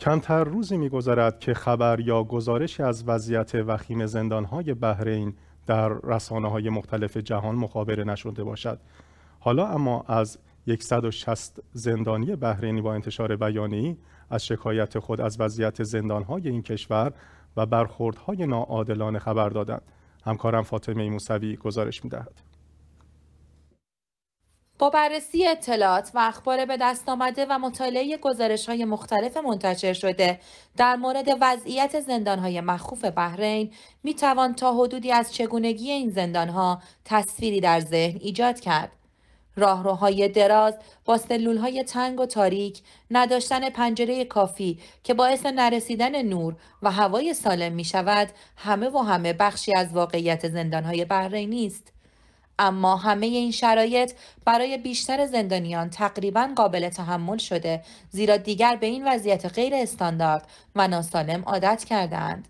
کمتر روزی میگذرد که خبر یا گزارشی از وضعیت وخیم زندانهای بحرین در رسانه های مختلف جهان مخابره نشده باشد حالا اما از 160 زندانی بحرینی با انتشار بیانی از شکایت خود از وضعیت زندانهای این کشور و برخوردهای ناعادلانه خبر دادند همکارم فاطمه موسوی گزارش میدهد با بررسی اطلاعات و اخبار به دست آمده و مطالعه گزارش های مختلف منتشر شده در مورد وضعیت زندان های مخوف بحرین می توان تا حدودی از چگونگی این زندان ها تصویری در ذهن ایجاد کرد. راهروهای دراز با های تنگ و تاریک نداشتن پنجره کافی که باعث نرسیدن نور و هوای سالم می شود همه و همه بخشی از واقعیت های بحرین است. اما همه این شرایط برای بیشتر زندانیان تقریبا قابل تحمل شده زیرا دیگر به این وضعیت غیر استاندارد و ناسالم عادت کردهاند.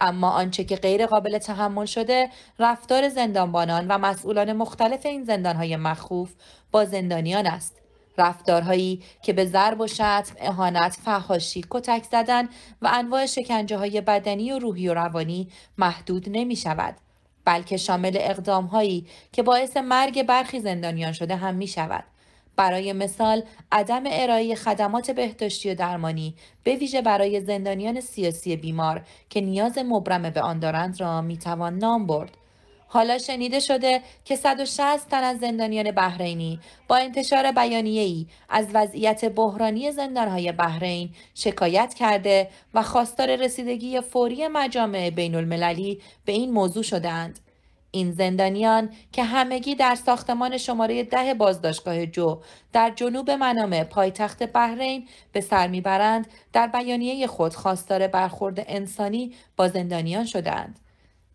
اما آنچه که غیر قابل تحمل شده رفتار زندانبانان و مسئولان مختلف این زندانهای مخوف با زندانیان است. رفتارهایی که به ضرب و شتم، اهانت، فحاشی، کتک زدن و انواع شکنجه های بدنی و روحی و روانی محدود نمی شود. بلکه شامل اقدامهایی که باعث مرگ برخی زندانیان شده هم می شود. برای مثال عدم ارائه خدمات بهداشتی و درمانی به ویژه برای زندانیان سیاسی بیمار که نیاز مبرمه به آن دارند را می توان نام برد حالا شنیده شده که 160 تن از زندانیان بحرینی با انتشار ای از وضعیت بحرانی زندانهای بحرین شکایت کرده و خواستار رسیدگی فوری مجامع بین المللی به این موضوع شدند. این زندانیان که همگی در ساختمان شماره ده بازداشتگاه جو در جنوب منامه پایتخت بحرین به سر میبرند در بیانیه خود خواستار برخورد انسانی با زندانیان شدند.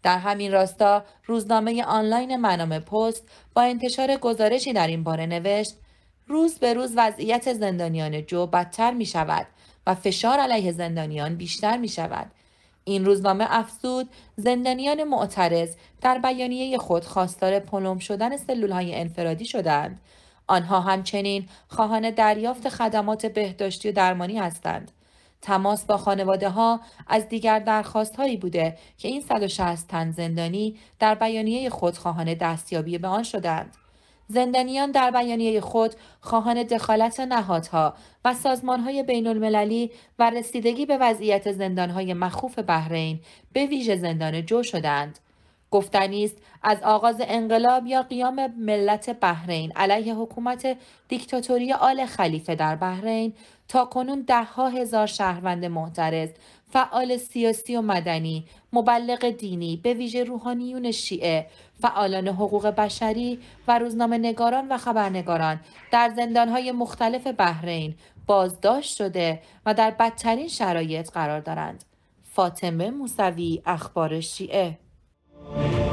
در همین راستا روزنامه آنلاین منام پست با انتشار گزارشی در این باره نوشت روز به روز وضعیت زندانیان جو بدتر می شود و فشار علیه زندانیان بیشتر می شود. این روزنامه افزود زندانیان معترض در بیانیه خود خواستار پلم شدن سلول های انفرادی شدند. آنها همچنین خواهان دریافت خدمات بهداشتی و درمانی هستند. تماس با خانواده ها از دیگر درخواست هایی بوده که این 160 تن زندانی در بیانیه خود خواهان دستیابی به آن شدند. زندانیان در بیانیه خود خواهان دخالت نهادها و های بین المللی و رسیدگی به وضعیت های مخوف بحرین به ویژه زندان جو شدند. گفتنی است از آغاز انقلاب یا قیام ملت بحرین علیه حکومت دیکتاتوری آل خلیفه در بحرین تا کنون دهها هزار شهروند معترض فعال سیاسی و مدنی مبلغ دینی به ویژه روحانیون شیعه فعالان حقوق بشری و روزنامه نگاران و خبرنگاران در زندانهای مختلف بحرین بازداشت شده و در بدترین شرایط قرار دارند فاطمه موسوی اخبار شیعه Amen.